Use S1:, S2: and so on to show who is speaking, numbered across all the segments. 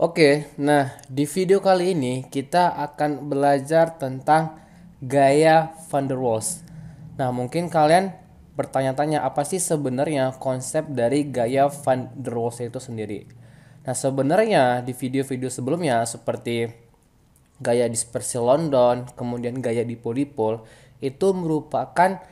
S1: Oke, nah di video kali ini kita akan belajar tentang gaya Van der Waals. Nah, mungkin kalian bertanya-tanya apa sih sebenarnya konsep dari gaya Van der Waals itu sendiri. Nah, sebenarnya di video-video sebelumnya seperti gaya dispersi London, kemudian gaya dipol-dipol itu merupakan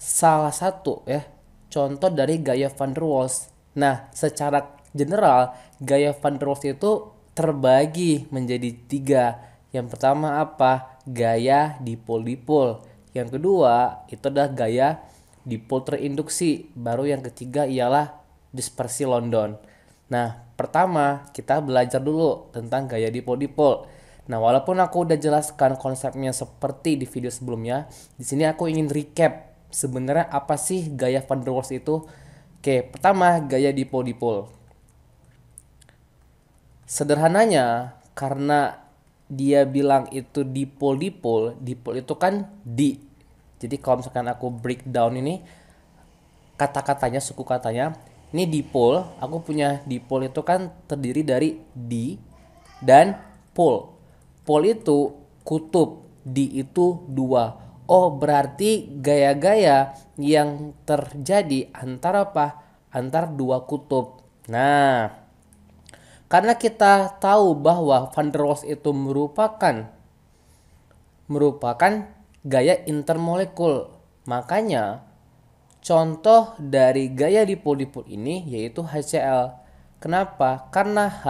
S1: salah satu ya contoh dari gaya Van der Waals. Nah, secara general, gaya Van der Waals itu terbagi menjadi tiga. Yang pertama apa? Gaya dipol-dipol. Yang kedua itu adalah gaya dipol terinduksi. Baru yang ketiga ialah dispersi London. Nah, pertama kita belajar dulu tentang gaya dipol-dipol. Nah, walaupun aku udah jelaskan konsepnya seperti di video sebelumnya, di sini aku ingin recap sebenarnya apa sih gaya Van der Waals itu? Oke, pertama gaya dipol-dipol. Sederhananya karena dia bilang itu dipol dipol, dipol itu kan di. Jadi kalau misalkan aku breakdown ini kata-katanya suku katanya ini dipol, aku punya dipol itu kan terdiri dari di dan pol. Pol itu kutub, di itu dua. Oh, berarti gaya-gaya yang terjadi antara apa? Antar dua kutub. Nah, karena kita tahu bahwa van der Waals itu merupakan merupakan gaya intermolekul. Makanya contoh dari gaya dipol-dipol ini yaitu HCl. Kenapa? Karena H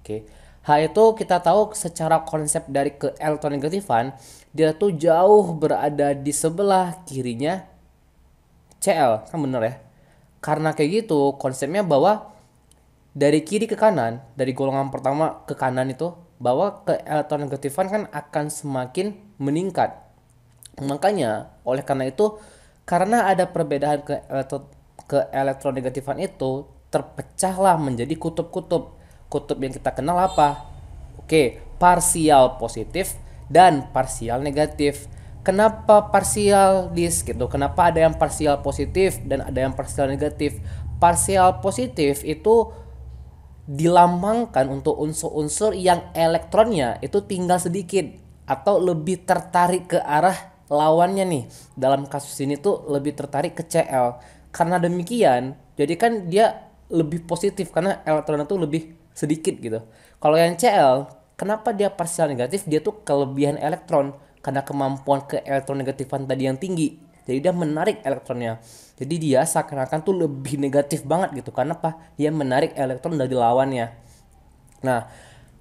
S1: oke. Okay, H itu kita tahu secara konsep dari ke negatifan dia tuh jauh berada di sebelah kirinya CL kan bener ya karena kayak gitu konsepnya bahwa dari kiri ke kanan, dari golongan pertama ke kanan itu bahwa negatifan kan akan semakin meningkat. Makanya oleh karena itu karena ada perbedaan ke elektro, ke elektronegatifan itu terpecahlah menjadi kutub-kutub. Kutub yang kita kenal apa? Oke, parsial positif dan parsial negatif. Kenapa parsial dis gitu? Kenapa ada yang parsial positif dan ada yang parsial negatif? Parsial positif itu dilambangkan untuk unsur-unsur yang elektronnya itu tinggal sedikit atau lebih tertarik ke arah lawannya nih. Dalam kasus ini tuh lebih tertarik ke Cl. Karena demikian, jadi kan dia lebih positif karena elektronnya tuh lebih sedikit gitu. Kalau yang Cl, kenapa dia parsial negatif? Dia tuh kelebihan elektron karena kemampuan ke elektron negatifan tadi yang tinggi jadi dia menarik elektronnya jadi dia seakan-akan tuh lebih negatif banget gitu karena apa dia menarik elektron dari lawannya nah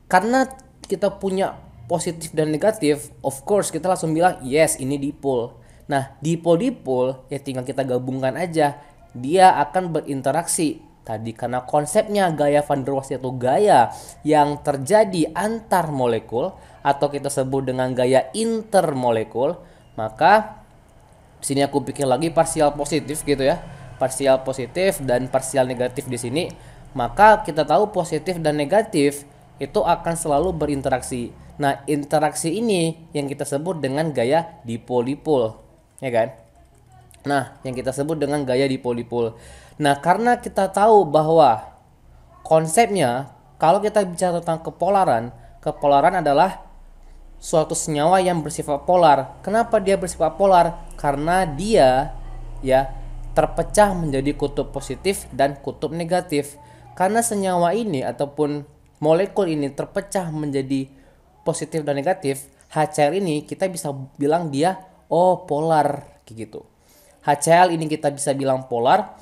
S1: karena kita punya positif dan negatif of course kita langsung bilang yes ini dipol nah dipol dipol ya tinggal kita gabungkan aja dia akan berinteraksi tadi karena konsepnya gaya van der Waals yaitu gaya yang terjadi antar molekul atau kita sebut dengan gaya intermolekul maka sini aku pikir lagi parsial positif gitu ya parsial positif dan parsial negatif di sini maka kita tahu positif dan negatif itu akan selalu berinteraksi nah interaksi ini yang kita sebut dengan gaya dipol-dipol ya kan nah yang kita sebut dengan gaya dipol-dipol nah karena kita tahu bahwa konsepnya kalau kita bicara tentang kepolaran kepolaran adalah suatu senyawa yang bersifat polar. Kenapa dia bersifat polar? karena dia ya terpecah menjadi kutub positif dan kutub negatif. Karena senyawa ini ataupun molekul ini terpecah menjadi positif dan negatif, HCl ini kita bisa bilang dia oh polar gitu. HCl ini kita bisa bilang polar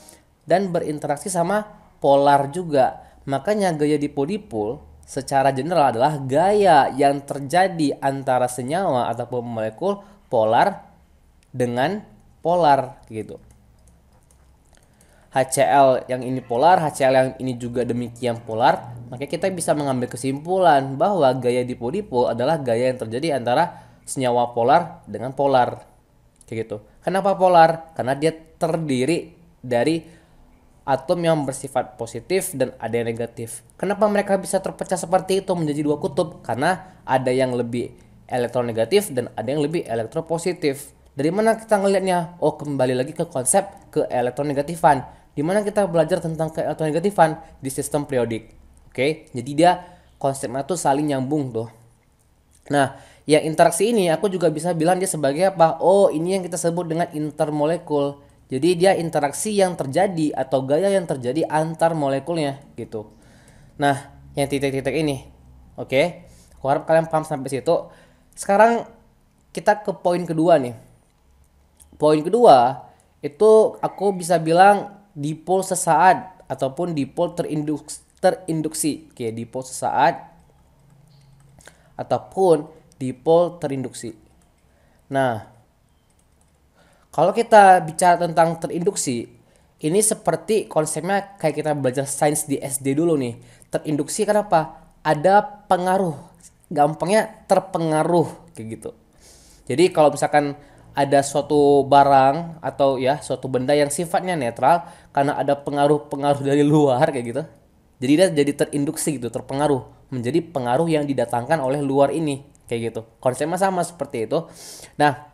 S1: dan berinteraksi sama polar juga. Makanya gaya dipol secara general adalah gaya yang terjadi antara senyawa ataupun molekul polar dengan polar gitu. HCl yang ini polar, HCl yang ini juga demikian polar, maka kita bisa mengambil kesimpulan bahwa gaya dipol-dipol adalah gaya yang terjadi antara senyawa polar dengan polar. Kayak gitu. Kenapa polar? Karena dia terdiri dari atom yang bersifat positif dan ada yang negatif. Kenapa mereka bisa terpecah seperti itu menjadi dua kutub? Karena ada yang lebih negatif dan ada yang lebih elektropositif. Dari mana kita ngelihatnya? Oh, kembali lagi ke konsep ke elektronegatifan. Di mana kita belajar tentang elektronegatifan di sistem periodik. Oke, jadi dia konsepnya tuh saling nyambung tuh. Nah, yang interaksi ini aku juga bisa bilang dia sebagai apa? Oh, ini yang kita sebut dengan intermolekul. Jadi dia interaksi yang terjadi atau gaya yang terjadi antar molekulnya gitu. Nah, yang titik-titik ini. Oke. Okay? Aku harap kalian paham sampai situ. Sekarang kita ke poin kedua nih Poin kedua, itu aku bisa bilang dipol sesaat ataupun dipol terinduks terinduksi. Oke, dipol sesaat ataupun dipol terinduksi. Nah, kalau kita bicara tentang terinduksi, ini seperti konsepnya kayak kita belajar sains di SD dulu nih. Terinduksi kenapa? Ada pengaruh, gampangnya terpengaruh kayak gitu. Jadi kalau misalkan ada suatu barang atau ya suatu benda yang sifatnya netral karena ada pengaruh-pengaruh dari luar kayak gitu. Jadi dia jadi terinduksi gitu, terpengaruh menjadi pengaruh yang didatangkan oleh luar ini kayak gitu. Konsepnya sama seperti itu. Nah,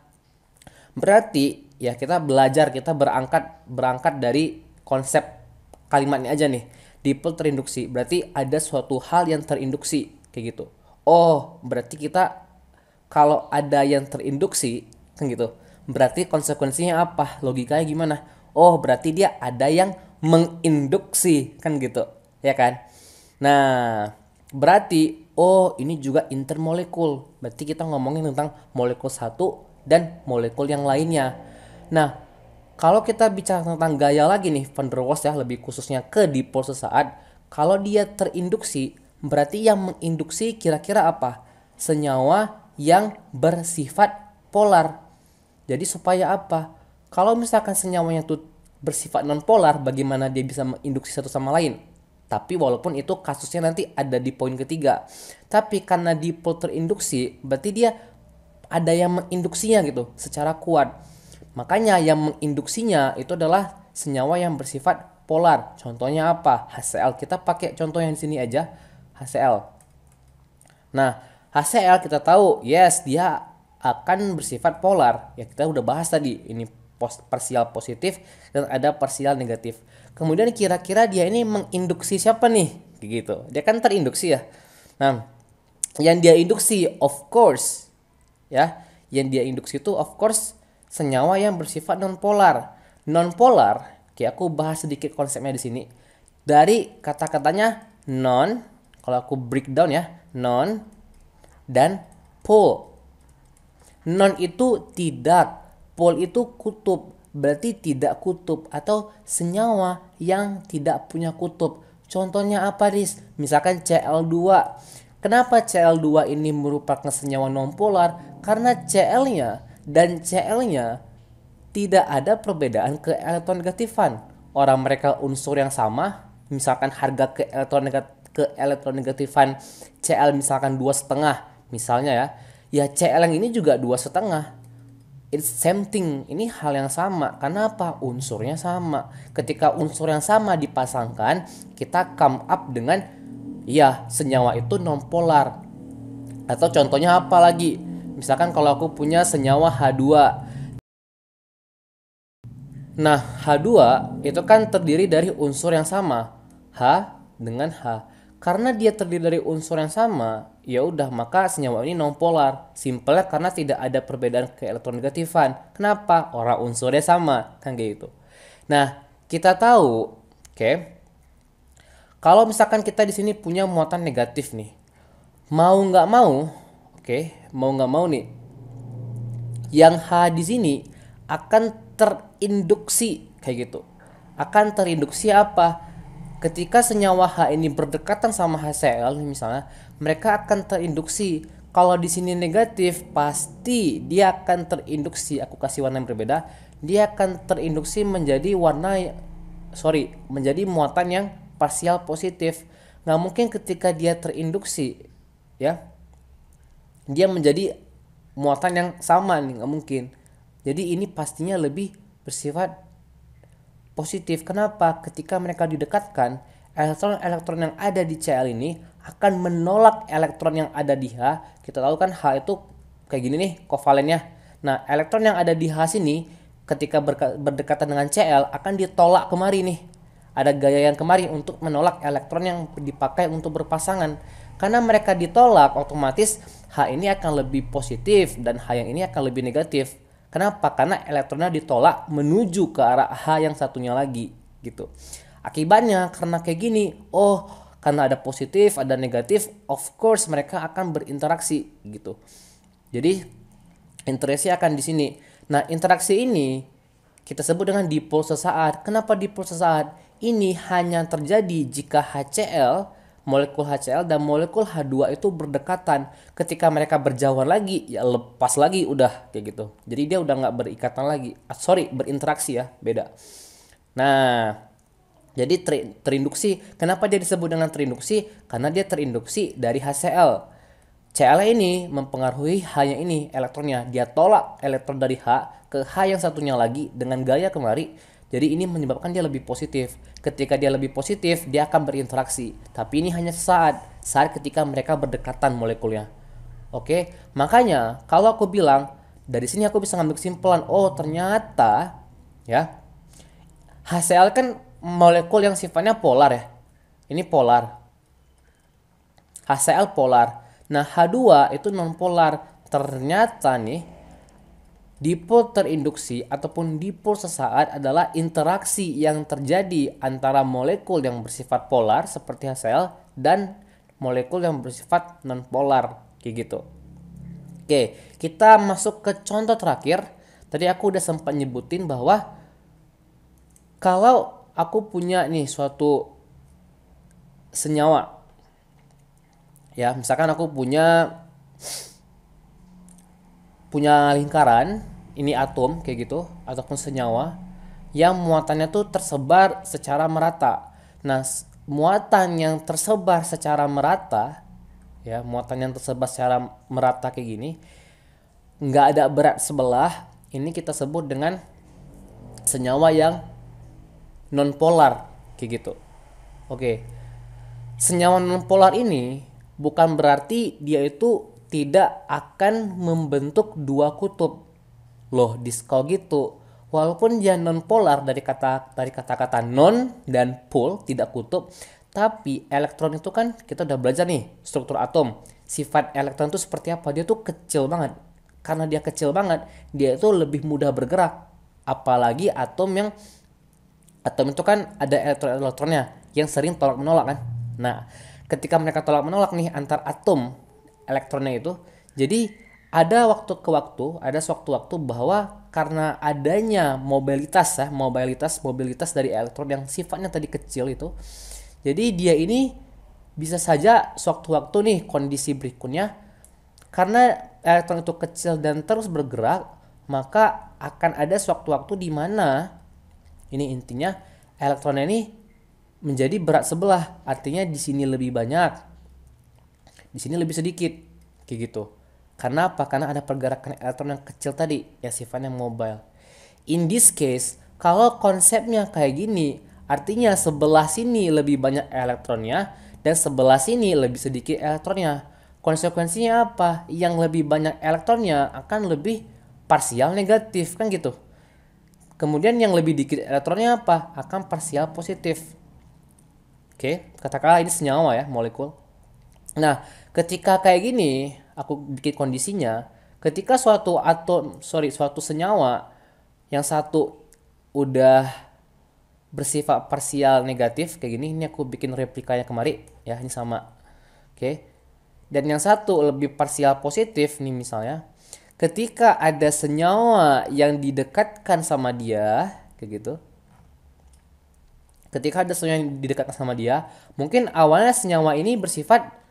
S1: berarti ya kita belajar, kita berangkat berangkat dari konsep kalimatnya aja nih. Dipel terinduksi, berarti ada suatu hal yang terinduksi kayak gitu. Oh, berarti kita kalau ada yang terinduksi kan gitu berarti konsekuensinya apa logikanya gimana oh berarti dia ada yang menginduksi kan gitu ya kan nah berarti oh ini juga intermolekul berarti kita ngomongin tentang molekul satu dan molekul yang lainnya nah kalau kita bicara tentang gaya lagi nih Van der Waals ya lebih khususnya ke dipol sesaat kalau dia terinduksi berarti yang menginduksi kira-kira apa senyawa yang bersifat polar jadi supaya apa? Kalau misalkan senyawanya itu bersifat nonpolar, bagaimana dia bisa menginduksi satu sama lain? Tapi walaupun itu kasusnya nanti ada di poin ketiga. Tapi karena dipol terinduksi, berarti dia ada yang menginduksinya gitu secara kuat. Makanya yang menginduksinya itu adalah senyawa yang bersifat polar. Contohnya apa? HCl. Kita pakai contoh yang di sini aja, HCl. Nah, HCl kita tahu, yes, dia akan bersifat polar. Ya kita udah bahas tadi ini parsial positif dan ada parsial negatif. Kemudian kira-kira dia ini menginduksi siapa nih? Gitu. Dia kan terinduksi ya. Nah, yang dia induksi of course ya, yang dia induksi itu of course senyawa yang bersifat nonpolar. Nonpolar, kayak aku bahas sedikit konsepnya di sini. Dari kata-katanya non, kalau aku breakdown ya, non dan pole. Non itu tidak, pol itu kutub, berarti tidak kutub atau senyawa yang tidak punya kutub. Contohnya apa, ris Misalkan Cl2. Kenapa Cl2 ini merupakan senyawa nonpolar? Karena Cl-nya dan Cl-nya tidak ada perbedaan ke elektron negatifan. Orang mereka unsur yang sama, misalkan harga ke elektron negatif, ke elektron negatifan Cl misalkan dua setengah misalnya ya ya CLN ini juga dua setengah it's same thing ini hal yang sama kenapa unsurnya sama ketika unsur yang sama dipasangkan kita come up dengan ya senyawa itu nonpolar atau contohnya apa lagi misalkan kalau aku punya senyawa H2 nah H2 itu kan terdiri dari unsur yang sama H dengan H karena dia terdiri dari unsur yang sama, ya udah maka senyawa ini nonpolar. Simpelnya karena tidak ada perbedaan negatifan. Kenapa? Orang unsurnya sama, kan gitu. Nah, kita tahu, oke. Okay, kalau misalkan kita di sini punya muatan negatif nih. Mau nggak mau, oke, okay, mau nggak mau nih. Yang H di sini akan terinduksi kayak gitu. Akan terinduksi apa? Ketika senyawa H ini berdekatan sama HCl misalnya, mereka akan terinduksi. Kalau di sini negatif, pasti dia akan terinduksi. Aku kasih warna yang berbeda. Dia akan terinduksi menjadi warna sorry, menjadi muatan yang parsial positif. Nggak mungkin ketika dia terinduksi, ya, dia menjadi muatan yang sama nih, nggak mungkin. Jadi ini pastinya lebih bersifat Positif kenapa? Ketika mereka didekatkan, elektron-elektron yang ada di Cl ini akan menolak elektron yang ada di H. Kita tahu kan H itu kayak gini nih kovalennya. Nah, elektron yang ada di H sini ketika berdekatan dengan Cl akan ditolak kemari nih. Ada gaya yang kemari untuk menolak elektron yang dipakai untuk berpasangan. Karena mereka ditolak, otomatis H ini akan lebih positif dan H yang ini akan lebih negatif. Kenapa? Karena elektronnya ditolak menuju ke arah H yang satunya lagi gitu. Akibatnya karena kayak gini, oh karena ada positif, ada negatif, of course mereka akan berinteraksi gitu. Jadi interaksi akan di sini. Nah, interaksi ini kita sebut dengan dipol sesaat. Kenapa dipol sesaat? Ini hanya terjadi jika HCl molekul HCl dan molekul H2 itu berdekatan. Ketika mereka berjauhan lagi, ya lepas lagi udah kayak gitu. Jadi dia udah nggak berikatan lagi. Ah, sorry, berinteraksi ya, beda. Nah, jadi ter terinduksi. Kenapa dia disebut dengan terinduksi? Karena dia terinduksi dari HCl. Cl ini mempengaruhi hanya ini elektronnya. Dia tolak elektron dari H ke H yang satunya lagi dengan gaya kemari jadi ini menyebabkan dia lebih positif. Ketika dia lebih positif, dia akan berinteraksi. Tapi ini hanya saat saat ketika mereka berdekatan molekulnya. Oke, makanya kalau aku bilang dari sini aku bisa ngambil kesimpulan, oh ternyata ya HCl kan molekul yang sifatnya polar ya. Ini polar. HCl polar. Nah, H2 itu non polar. Ternyata nih Dipol terinduksi ataupun dipol sesaat adalah interaksi yang terjadi antara molekul yang bersifat polar seperti sel dan molekul yang bersifat nonpolar kayak gitu. Oke, kita masuk ke contoh terakhir. Tadi aku udah sempat nyebutin bahwa kalau aku punya nih suatu senyawa ya misalkan aku punya punya lingkaran ini atom kayak gitu ataupun senyawa yang muatannya tuh tersebar secara merata. Nah, muatan yang tersebar secara merata ya, muatan yang tersebar secara merata kayak gini nggak ada berat sebelah, ini kita sebut dengan senyawa yang nonpolar kayak gitu. Oke. Senyawa nonpolar ini bukan berarti dia itu tidak akan membentuk dua kutub loh disco gitu walaupun dia non polar dari kata dari kata-kata non dan pol tidak kutub tapi elektron itu kan kita udah belajar nih struktur atom sifat elektron itu seperti apa dia tuh kecil banget karena dia kecil banget dia itu lebih mudah bergerak apalagi atom yang atom itu kan ada elektron-elektronnya yang sering tolak menolak kan nah ketika mereka tolak menolak nih antar atom elektronnya itu jadi ada waktu ke waktu, ada sewaktu-waktu bahwa karena adanya mobilitas ya, mobilitas mobilitas dari elektron yang sifatnya tadi kecil itu. Jadi dia ini bisa saja sewaktu-waktu nih kondisi berikutnya karena elektron itu kecil dan terus bergerak, maka akan ada sewaktu-waktu di mana ini intinya elektronnya ini menjadi berat sebelah, artinya di sini lebih banyak, di sini lebih sedikit, kayak gitu. Karena apa? Karena ada pergerakan elektron yang kecil tadi ya sifatnya mobile. In this case, kalau konsepnya kayak gini, artinya sebelah sini lebih banyak elektronnya dan sebelah sini lebih sedikit elektronnya. Konsekuensinya apa? Yang lebih banyak elektronnya akan lebih parsial negatif kan gitu. Kemudian yang lebih dikit elektronnya apa? Akan parsial positif. Oke, katakanlah ini senyawa ya, molekul. Nah, ketika kayak gini, aku bikin kondisinya ketika suatu atau sorry suatu senyawa yang satu udah bersifat parsial negatif kayak gini ini aku bikin replikanya kemarin ya ini sama oke dan yang satu lebih parsial positif nih misalnya ketika ada senyawa yang didekatkan sama dia kayak gitu ketika ada senyawa yang didekatkan sama dia mungkin awalnya senyawa ini bersifat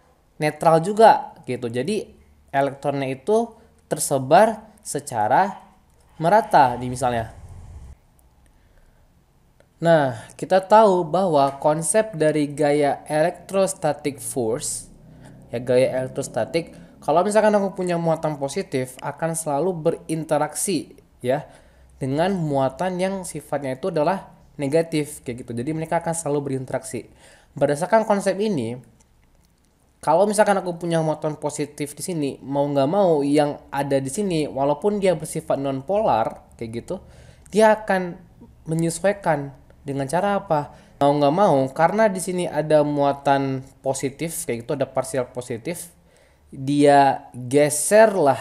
S1: netral juga gitu. Jadi elektronnya itu tersebar secara merata di misalnya. Nah, kita tahu bahwa konsep dari gaya elektrostatik force ya gaya elektrostatik kalau misalkan aku punya muatan positif akan selalu berinteraksi ya dengan muatan yang sifatnya itu adalah negatif kayak gitu. Jadi mereka akan selalu berinteraksi. Berdasarkan konsep ini, kalau misalkan aku punya muatan positif di sini mau nggak mau yang ada di sini walaupun dia bersifat non polar kayak gitu dia akan menyesuaikan dengan cara apa mau nggak mau karena di sini ada muatan positif kayak gitu ada parsial positif dia geserlah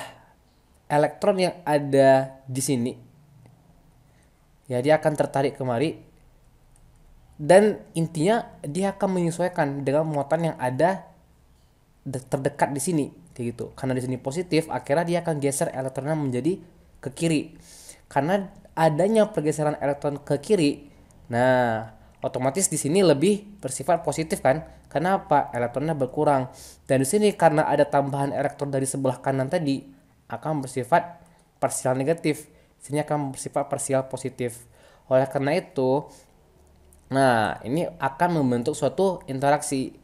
S1: elektron yang ada di sini ya dia akan tertarik kemari dan intinya dia akan menyesuaikan dengan muatan yang ada terdekat di sini kayak gitu karena di sini positif akhirnya dia akan geser elektronnya menjadi ke kiri karena adanya pergeseran elektron ke kiri nah otomatis di sini lebih bersifat positif kan kenapa elektronnya berkurang dan di sini karena ada tambahan elektron dari sebelah kanan tadi akan bersifat parsial negatif sini akan bersifat parsial positif oleh karena itu nah ini akan membentuk suatu interaksi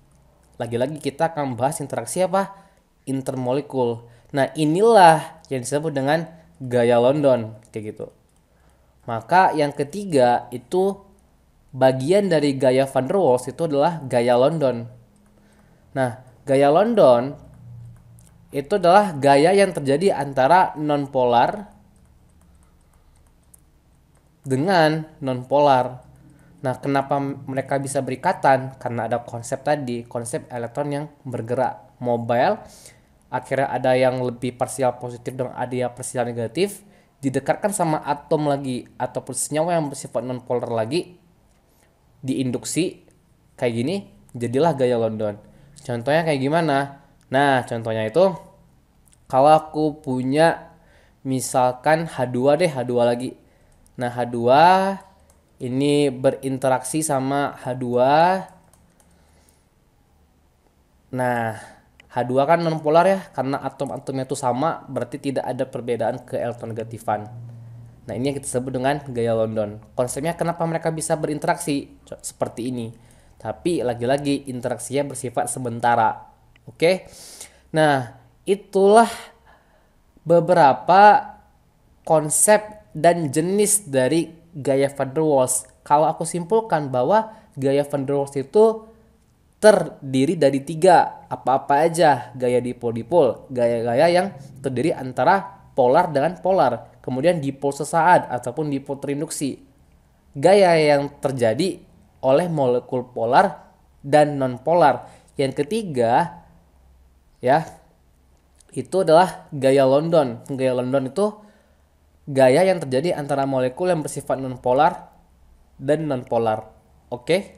S1: lagi-lagi kita akan bahas interaksi apa? Intermolekul. Nah, inilah yang disebut dengan gaya London kayak gitu. Maka yang ketiga itu bagian dari gaya Van der Waals itu adalah gaya London. Nah, gaya London itu adalah gaya yang terjadi antara nonpolar dengan nonpolar. Nah, kenapa mereka bisa berikatan? Karena ada konsep tadi, konsep elektron yang bergerak mobile. Akhirnya ada yang lebih parsial positif dan ada yang parsial negatif. Didekatkan sama atom lagi ataupun senyawa yang bersifat nonpolar lagi diinduksi kayak gini jadilah gaya London. Contohnya kayak gimana? Nah, contohnya itu kalau aku punya misalkan H2 deh, H2 lagi. Nah, H2 ini berinteraksi sama H2 nah H2 kan nonpolar ya karena atom-atomnya itu sama berarti tidak ada perbedaan ke elektron negatifan nah ini yang kita sebut dengan gaya London konsepnya kenapa mereka bisa berinteraksi seperti ini tapi lagi-lagi interaksinya bersifat sementara oke nah itulah beberapa konsep dan jenis dari gaya Van der Waals. Kalau aku simpulkan bahwa gaya Van der Waals itu terdiri dari tiga apa-apa aja gaya dipol-dipol gaya-gaya yang terdiri antara polar dengan polar kemudian dipol sesaat ataupun dipol terinduksi gaya yang terjadi oleh molekul polar dan non polar yang ketiga ya itu adalah gaya London gaya London itu gaya yang terjadi antara molekul yang bersifat nonpolar dan nonpolar. Oke? Okay?